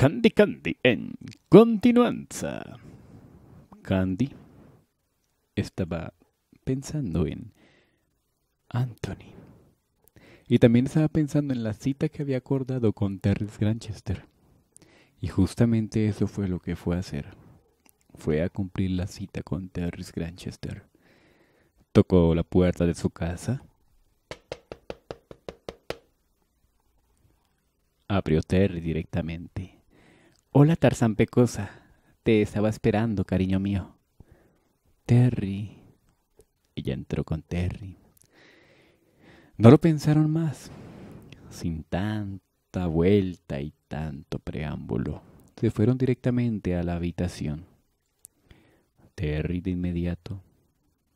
Candy Candy en continuanza. Candy estaba pensando en Anthony. Y también estaba pensando en la cita que había acordado con Terrence Granchester. Y justamente eso fue lo que fue a hacer. Fue a cumplir la cita con Terrence Granchester. Tocó la puerta de su casa. Abrió Terry directamente. Hola Tarzan Pecosa, te estaba esperando, cariño mío. Terry. Ella entró con Terry. No lo pensaron más. Sin tanta vuelta y tanto preámbulo, se fueron directamente a la habitación. Terry de inmediato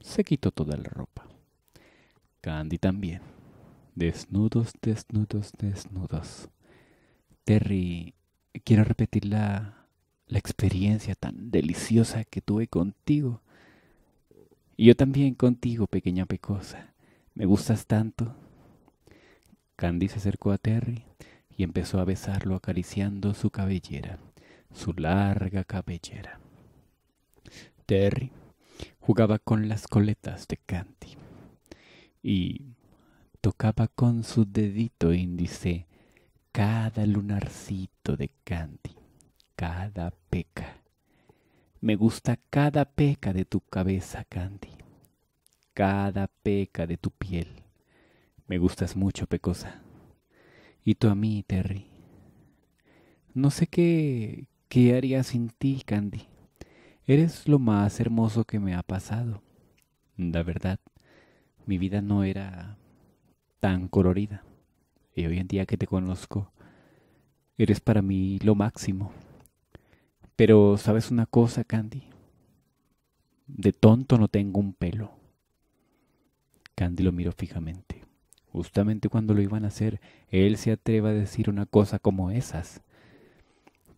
se quitó toda la ropa. Candy también. Desnudos, desnudos, desnudos. Terry quiero repetir la, experiencia tan deliciosa que tuve contigo. Y yo también contigo, pequeña pecosa. Me gustas tanto. Candy se acercó a Terry y empezó a besarlo acariciando su cabellera, su larga cabellera. Terry jugaba con las coletas de Candy y tocaba con su dedito índice cada lunarcito de Candy, cada peca. Me gusta cada peca de tu cabeza, Candy, cada peca de tu piel. Me gustas mucho, pecosa. Y tú a mí, Terry. No sé qué, qué haría sin ti, Candy. Eres lo más hermoso que me ha pasado. La verdad, mi vida no era tan colorida y hoy en día que te conozco, eres para mí lo máximo. Pero sabes una cosa, Candy, de tonto no tengo un pelo. Candy lo miró fijamente. Justamente cuando lo iban a hacer, él se atreve a decir una cosa como esas.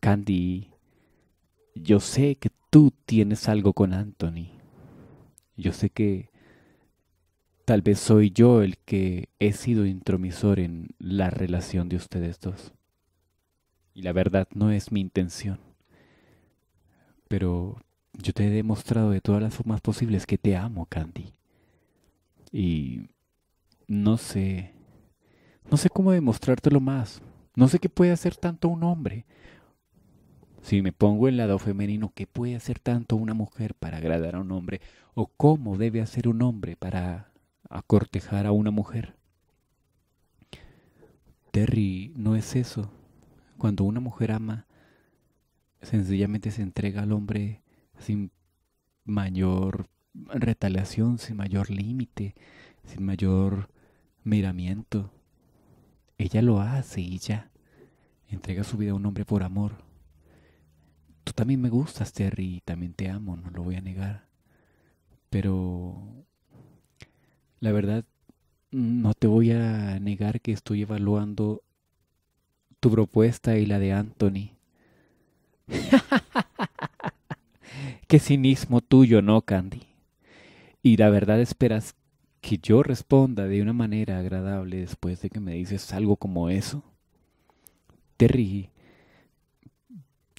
Candy, yo sé que tú tienes algo con Anthony. Yo sé que Tal vez soy yo el que he sido intromisor en la relación de ustedes dos. Y la verdad no es mi intención. Pero yo te he demostrado de todas las formas posibles que te amo, Candy. Y no sé, no sé cómo demostrártelo más. No sé qué puede hacer tanto un hombre. Si me pongo el lado femenino, ¿qué puede hacer tanto una mujer para agradar a un hombre? ¿O cómo debe hacer un hombre para a cortejar a una mujer. Terry, no es eso. Cuando una mujer ama, sencillamente se entrega al hombre sin mayor retaliación, sin mayor límite, sin mayor miramiento. Ella lo hace y ya. Entrega su vida a un hombre por amor. Tú también me gustas, Terry, y también te amo, no lo voy a negar. Pero la verdad, no te voy a negar que estoy evaluando tu propuesta y la de Anthony. Qué cinismo tuyo, ¿no, Candy? Y la verdad esperas que yo responda de una manera agradable después de que me dices algo como eso. Terry,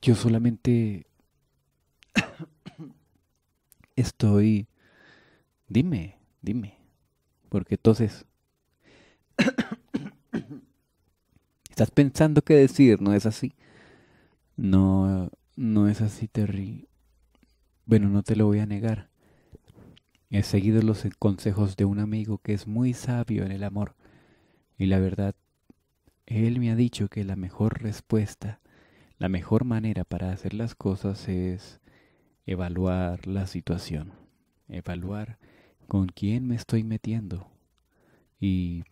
yo solamente estoy... Dime, dime porque entonces, Estás pensando qué decir, ¿no es así? No, no es así, Terry. Bueno, no te lo voy a negar. He seguido los consejos de un amigo que es muy sabio en el amor. Y la verdad, él me ha dicho que la mejor respuesta, la mejor manera para hacer las cosas es evaluar la situación, evaluar con quién me estoy metiendo. Y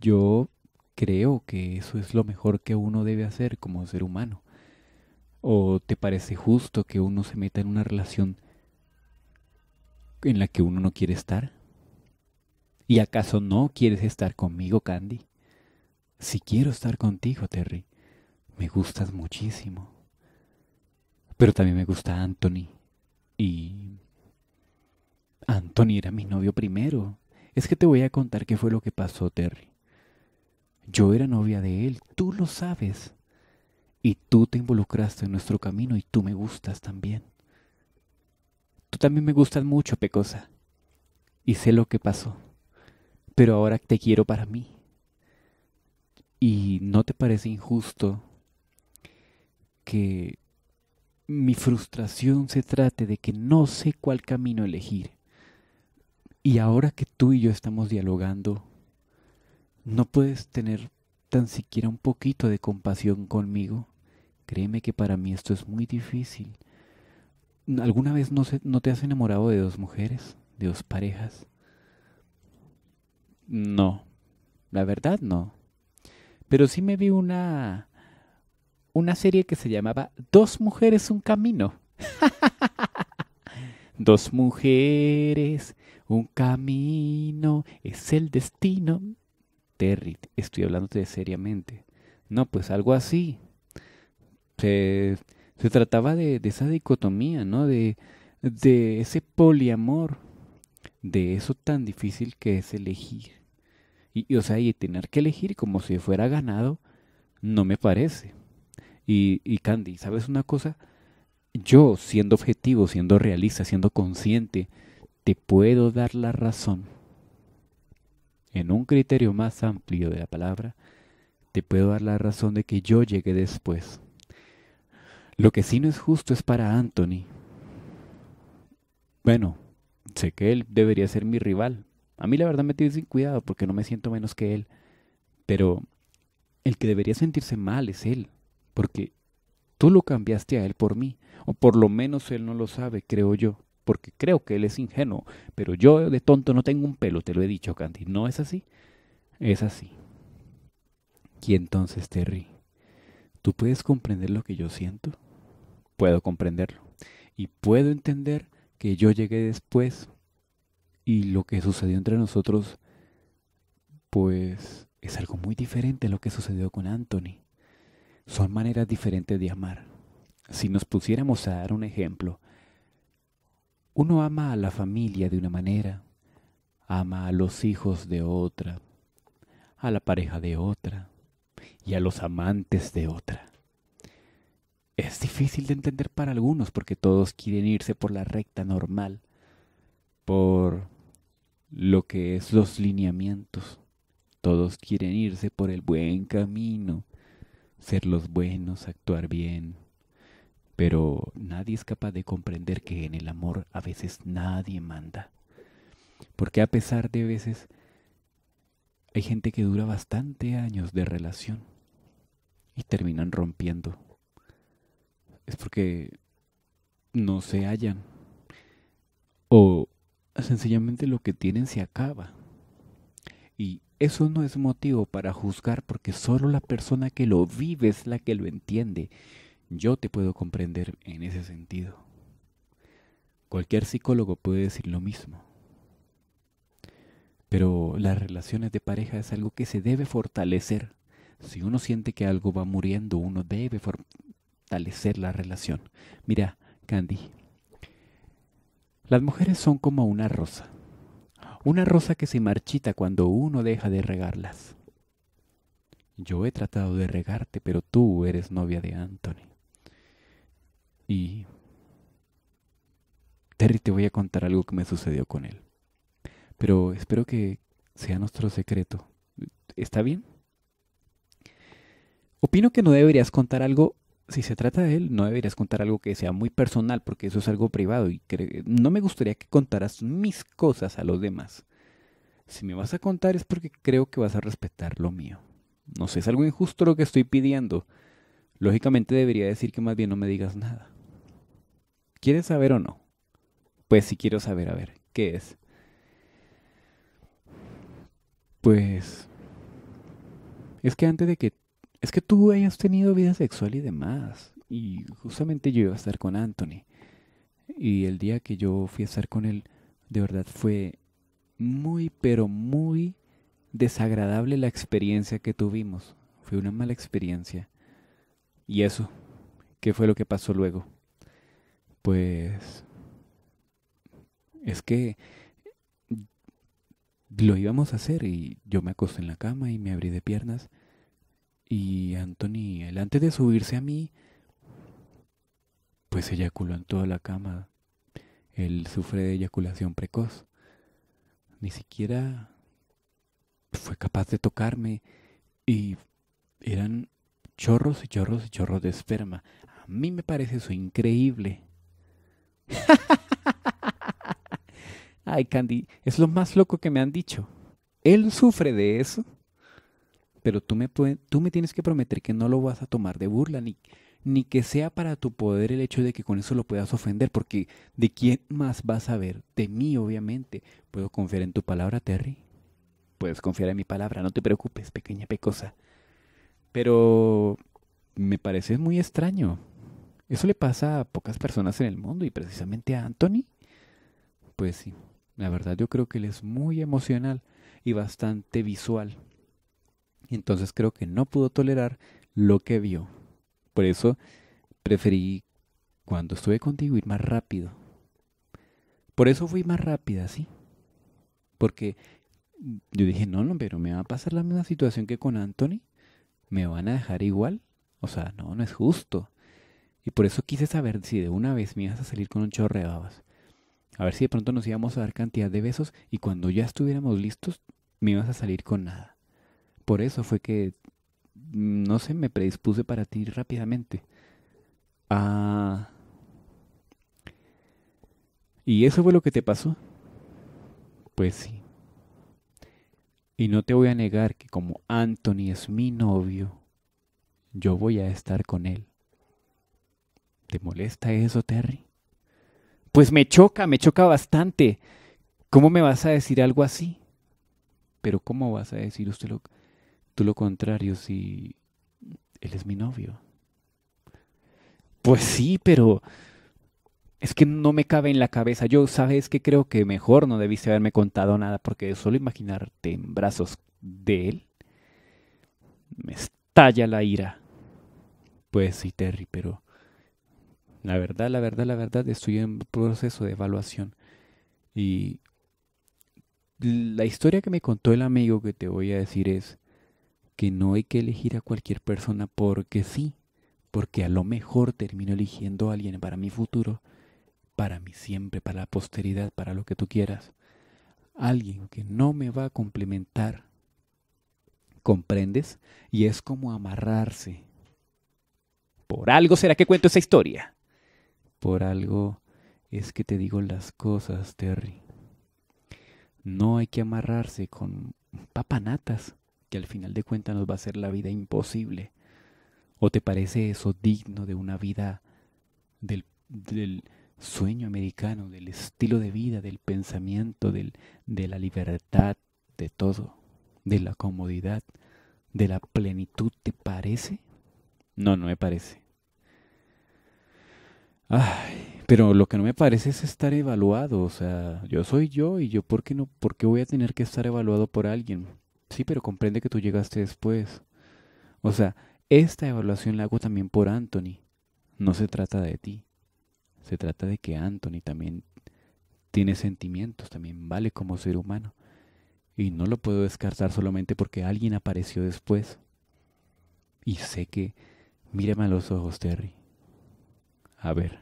yo creo que eso es lo mejor que uno debe hacer como ser humano. ¿O te parece justo que uno se meta en una relación en la que uno no quiere estar? ¿Y acaso no quieres estar conmigo, Candy? Si quiero estar contigo, Terry, me gustas muchísimo. Pero también me gusta Anthony. Y Anthony era mi novio primero. Es que te voy a contar qué fue lo que pasó, Terry. Yo era novia de él, tú lo sabes. Y tú te involucraste en nuestro camino y tú me gustas también. Tú también me gustas mucho, Pecosa. Y sé lo que pasó. Pero ahora te quiero para mí. ¿Y no te parece injusto que mi frustración se trate de que no sé cuál camino elegir? Y ahora que tú y yo estamos dialogando, no puedes tener tan siquiera un poquito de compasión conmigo. Créeme que para mí esto es muy difícil. ¿Alguna vez no, te has enamorado de dos mujeres, de dos parejas? No, la verdad no. Pero sí me vi una una serie que se llamaba Dos mujeres un camino. dos mujeres un camino es el destino. Terry, estoy hablándote seriamente. No, pues algo así. Se, se trataba de, de, esa dicotomía, ¿no? De, de ese poliamor, de eso tan difícil que es elegir. Y, o sea, y tener que elegir como si fuera ganado, no me parece. Y, y Candy, ¿sabes una cosa? Yo, siendo objetivo, siendo realista, siendo consciente, te puedo dar la razón. En un criterio más amplio de la palabra, te puedo dar la razón de que yo llegué después. Lo que sí no es justo es para Anthony. Bueno, sé que él debería ser mi rival. A mí la verdad me tiene sin cuidado porque no me siento menos que él. Pero el que debería sentirse mal es él, porque tú lo cambiaste a él por mí, o por lo menos él no lo sabe, creo yo porque creo que él es ingenuo, pero yo de tonto no tengo un pelo, te lo he dicho, Candy. No es así. Es así. Y entonces, Terry, ¿tú puedes comprender lo que yo siento? Puedo comprenderlo. Y puedo entender que yo llegué después y lo que sucedió entre nosotros, pues es algo muy diferente a lo que sucedió con Anthony. Son maneras diferentes de amar. Si nos pusiéramos a dar un ejemplo, uno ama a la familia de una manera, ama a los hijos de otra, a la pareja de otra y a los amantes de otra. Es difícil de entender para algunos porque todos quieren irse por la recta normal, por lo que es los lineamientos. Todos quieren irse por el buen camino, ser los buenos, actuar bien, pero nadie es capaz de comprender que en el amor a veces nadie manda. Porque a pesar de veces hay gente que dura bastante años de relación y terminan rompiendo. Es porque no se hallan. O sencillamente lo que tienen se acaba. Y eso no es motivo para juzgar porque solo la persona que lo vive es la que lo entiende. Yo te puedo comprender en ese sentido. Cualquier psicólogo puede decir lo mismo. Pero las relaciones de pareja es algo que se debe fortalecer. Si uno siente que algo va muriendo, uno debe fortalecer la relación. Mira, Candy, las mujeres son como una rosa. Una rosa que se marchita cuando uno deja de regarlas. Yo he tratado de regarte, pero tú eres novia de Anthony. Y Terry, te voy a contar algo que me sucedió con él. Pero espero que sea nuestro secreto. ¿Está bien? Opino que no deberías contar algo, si se trata de él, no deberías contar algo que sea muy personal, porque eso es algo privado y no me gustaría que contaras mis cosas a los demás. Si me vas a contar es porque creo que vas a respetar lo mío. No sé, es algo injusto lo que estoy pidiendo. Lógicamente debería decir que más bien no me digas nada. ¿Quieres saber o no? Pues si quiero saber, a ver, ¿qué es? Pues es que antes de que es que tú hayas tenido vida sexual y demás y justamente yo iba a estar con Anthony y el día que yo fui a estar con él de verdad fue muy pero muy desagradable la experiencia que tuvimos. Fue una mala experiencia. Y eso, ¿qué fue lo que pasó luego? pues es que lo íbamos a hacer y yo me acosté en la cama y me abrí de piernas y Anthony, antes de subirse a mí, pues eyaculó en toda la cama. Él sufre de eyaculación precoz. Ni siquiera fue capaz de tocarme y eran chorros y chorros y chorros de esperma. A mí me parece eso increíble. Ay, Candy, es lo más loco que me han dicho. Él sufre de eso. Pero tú me, tú me tienes que prometer que no lo vas a tomar de burla, ni, ni que sea para tu poder el hecho de que con eso lo puedas ofender, porque ¿de quién más vas a ver? De mí, obviamente. ¿Puedo confiar en tu palabra, Terry? Puedes confiar en mi palabra, no te preocupes, pequeña pecosa. Pero me parece muy extraño. Eso le pasa a pocas personas en el mundo y precisamente a Anthony. Pues sí, la verdad yo creo que él es muy emocional y bastante visual. Entonces creo que no pudo tolerar lo que vio. Por eso preferí cuando estuve contigo ir más rápido. Por eso fui más rápida, ¿sí? Porque yo dije, no, no, pero me va a pasar la misma situación que con Anthony. Me van a dejar igual. O sea, no, no es justo. Y por eso quise saber si de una vez me ibas a salir con un chorro de babas. A ver si de pronto nos íbamos a dar cantidad de besos y cuando ya estuviéramos listos, me ibas a salir con nada. Por eso fue que, mm, no sé, me predispuse para ti rápidamente. Ah... ¿Y eso fue lo que te pasó? Pues sí. Y no te voy a negar que como Anthony es mi novio, yo voy a estar con él. ¿Te molesta eso, Terry? Pues me choca, me choca bastante. ¿Cómo me vas a decir algo así? Pero ¿cómo vas a decir usted lo, tú lo contrario si él es mi novio? Pues sí, pero es que no me cabe en la cabeza. Yo, sabes que creo que mejor no debiste haberme contado nada porque solo imaginarte en brazos de él me estalla la ira. Pues sí, Terry, pero la verdad, la verdad, la verdad, estoy en proceso de evaluación. Y la historia que me contó el amigo que te voy a decir es que no hay que elegir a cualquier persona porque sí, porque a lo mejor termino eligiendo a alguien para mi futuro, para mi siempre, para la posteridad, para lo que tú quieras. Alguien que no me va a complementar. ¿Comprendes? Y es como amarrarse. Por algo será que cuento esa historia. Por algo es que te digo las cosas, Terry. No hay que amarrarse con papanatas, que al final de cuentas nos va a hacer la vida imposible. ¿O te parece eso digno de una vida del, sueño americano, del estilo de vida, del pensamiento, de la libertad, de todo, de la comodidad, de la plenitud? ¿Te parece? No, no me parece. Ay, pero lo que no me parece es estar evaluado, o sea, yo soy yo y yo por qué no, por qué voy a tener que estar evaluado por alguien. Sí, pero comprende que tú llegaste después. O sea, esta evaluación la hago también por Anthony. No se trata de ti. Se trata de que Anthony también tiene sentimientos, también vale como ser humano. Y no lo puedo descartar solamente porque alguien apareció después. Y sé que, mírame a los ojos, Terry. A ver,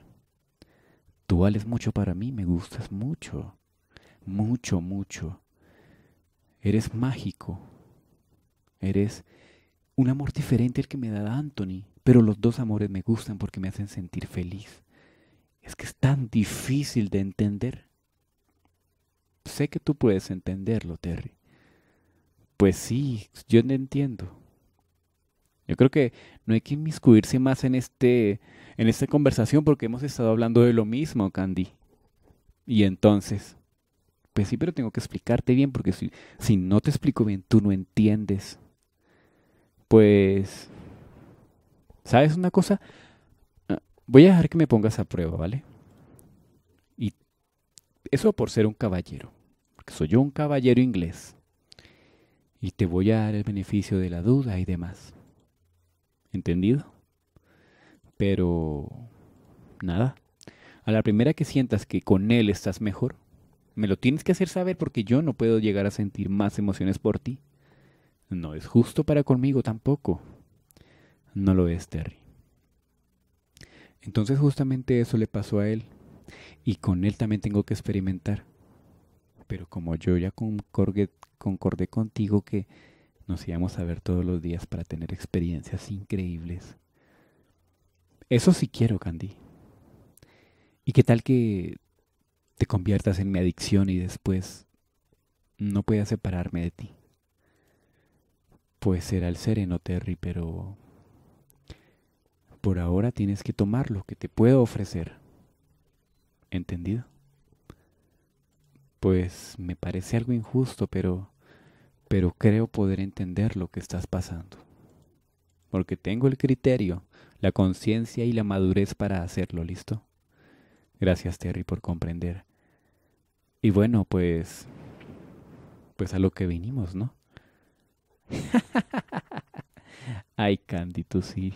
tú vales mucho para mí, me gustas mucho, mucho, mucho. Eres mágico, eres un amor diferente al que me da Anthony, pero los dos amores me gustan porque me hacen sentir feliz. Es que es tan difícil de entender. Sé que tú puedes entenderlo, Terry. Pues sí, yo no entiendo. Yo creo que no hay que inmiscuirse más en, este, en esta conversación porque hemos estado hablando de lo mismo, Candy. Y entonces, pues sí, pero tengo que explicarte bien porque si, si no te explico bien, tú no entiendes. Pues, ¿sabes una cosa? Ah, voy a dejar que me pongas a prueba, ¿vale? Y eso por ser un caballero. Porque soy yo un caballero inglés. Y te voy a dar el beneficio de la duda y demás. ¿entendido? Pero nada, a la primera que sientas que con él estás mejor, me lo tienes que hacer saber porque yo no puedo llegar a sentir más emociones por ti. No es justo para conmigo tampoco. No lo es, Terry. Entonces justamente eso le pasó a él. Y con él también tengo que experimentar. Pero como yo ya concordé, concordé contigo que nos íbamos a ver todos los días para tener experiencias increíbles. Eso sí quiero, Candy. ¿Y qué tal que te conviertas en mi adicción y después no pueda separarme de ti? Pues será el sereno, Terry, pero por ahora tienes que tomar lo que te puedo ofrecer. ¿Entendido? Pues me parece algo injusto, pero pero creo poder entender lo que estás pasando, porque tengo el criterio, la conciencia y la madurez para hacerlo, ¿listo? Gracias Terry por comprender. Y bueno, pues... Pues a lo que vinimos, ¿no? Ay, Candy, tú sí.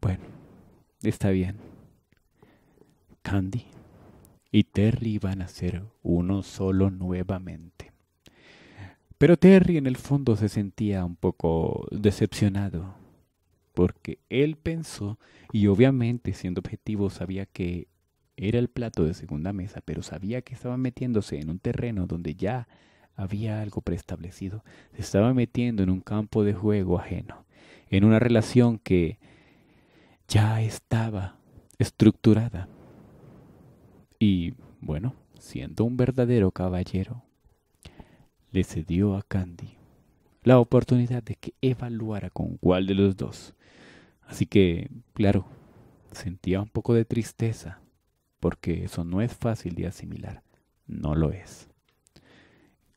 Bueno, está bien. Candy y Terry van a ser uno solo nuevamente. Pero Terry en el fondo se sentía un poco decepcionado, porque él pensó, y obviamente siendo objetivo sabía que era el plato de segunda mesa, pero sabía que estaba metiéndose en un terreno donde ya había algo preestablecido, se estaba metiendo en un campo de juego ajeno, en una relación que ya estaba estructurada. Y bueno, siendo un verdadero caballero, le cedió a Candy la oportunidad de que evaluara con cuál de los dos. Así que, claro, sentía un poco de tristeza, porque eso no es fácil de asimilar, no lo es.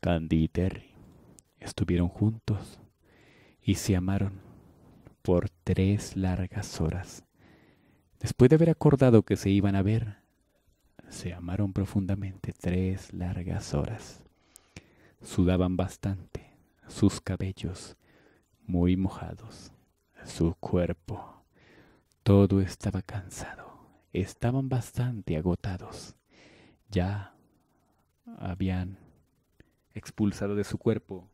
Candy y Terry estuvieron juntos y se amaron por tres largas horas. Después de haber acordado que se iban a ver, se amaron profundamente tres largas horas. Sudaban bastante, sus cabellos muy mojados, su cuerpo. Todo estaba cansado, estaban bastante agotados. Ya habían expulsado de su cuerpo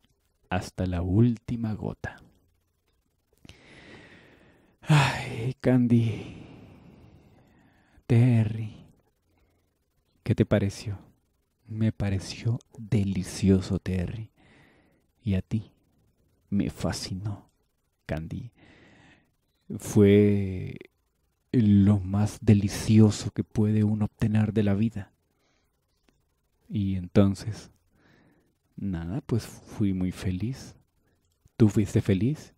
hasta la última gota. Ay, Candy. Terry. ¿Qué te pareció? Me pareció delicioso, Terry. Y a ti, me fascinó, Candy. Fue lo más delicioso que puede uno obtener de la vida. Y entonces, nada, pues fui muy feliz. ¿Tú fuiste feliz?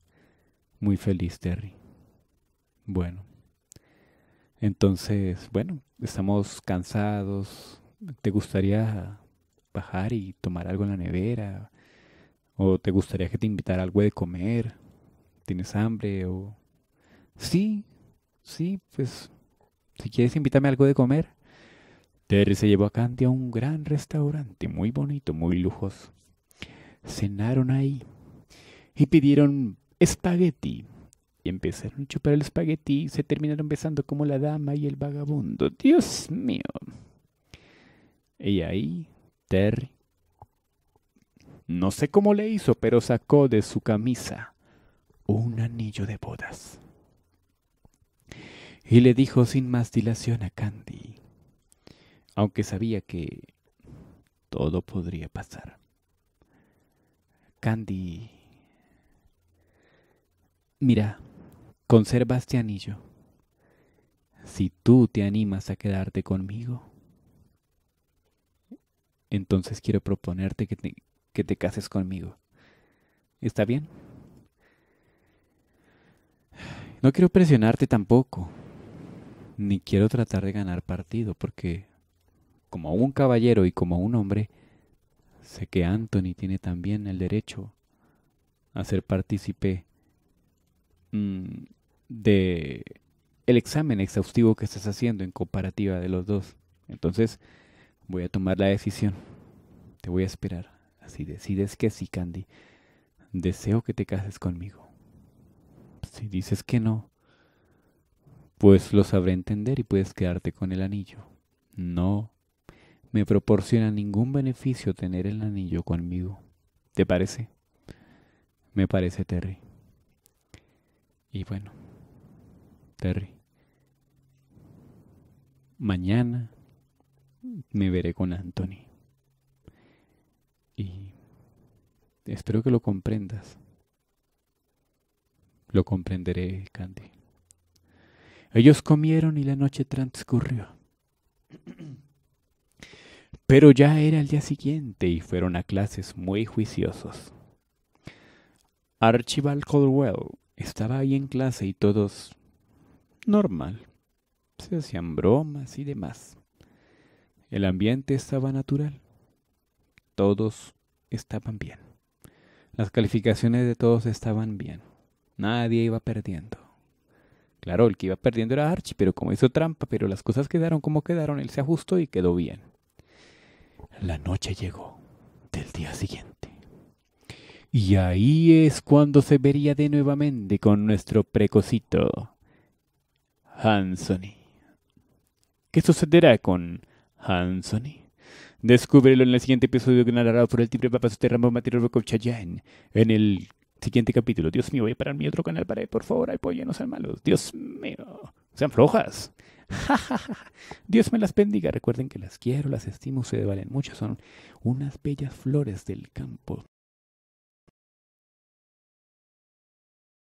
Muy feliz, Terry. Bueno. Entonces, bueno, estamos cansados, ¿Te gustaría bajar y tomar algo en la nevera? ¿O te gustaría que te invitara algo de comer? ¿Tienes hambre? ¿O... Sí, sí, pues si quieres invítame algo de comer. Terry se llevó a Candy a un gran restaurante, muy bonito, muy lujoso. Cenaron ahí y pidieron espagueti. Y empezaron a chupar el espagueti y se terminaron besando como la dama y el vagabundo. Dios mío. Y ahí, Terry. No sé cómo le hizo, pero sacó de su camisa un anillo de bodas. Y le dijo sin más dilación a Candy, aunque sabía que todo podría pasar. Candy, mira, conserva este anillo. Si tú te animas a quedarte conmigo, entonces quiero proponerte que te, que te cases conmigo. ¿Está bien? No quiero presionarte tampoco, ni quiero tratar de ganar partido, porque como un caballero y como un hombre, sé que Anthony tiene también el derecho a ser partícipe mm, de el examen exhaustivo que estás haciendo en comparativa de los dos. Entonces, Voy a tomar la decisión. Te voy a esperar. Así decides que sí, Candy. Deseo que te cases conmigo. Si dices que no, pues lo sabré entender y puedes quedarte con el anillo. No me proporciona ningún beneficio tener el anillo conmigo. ¿Te parece? Me parece, Terry. Y bueno, Terry. Mañana me veré con Anthony. Y espero que lo comprendas. Lo comprenderé, Candy. Ellos comieron y la noche transcurrió. Pero ya era el día siguiente y fueron a clases muy juiciosos. Archibald Caldwell estaba ahí en clase y todos normal. Se hacían bromas y demás. El ambiente estaba natural. Todos estaban bien. Las calificaciones de todos estaban bien. Nadie iba perdiendo. Claro, el que iba perdiendo era Archie, pero como hizo trampa, pero las cosas quedaron como quedaron, él se ajustó y quedó bien. La noche llegó del día siguiente. Y ahí es cuando se vería de nuevamente con nuestro precocito Hansony. ¿Qué sucederá con Hansoni. Descúbrelo en el siguiente episodio que narrado por el Tibre papas de Material de Chayanne. En el siguiente capítulo. Dios mío, voy a parar mi otro canal para por favor, no al malos. Dios mío. Sean flojas. Dios me las bendiga. Recuerden que las quiero, las estimo, se valen mucho. Son unas bellas flores del campo.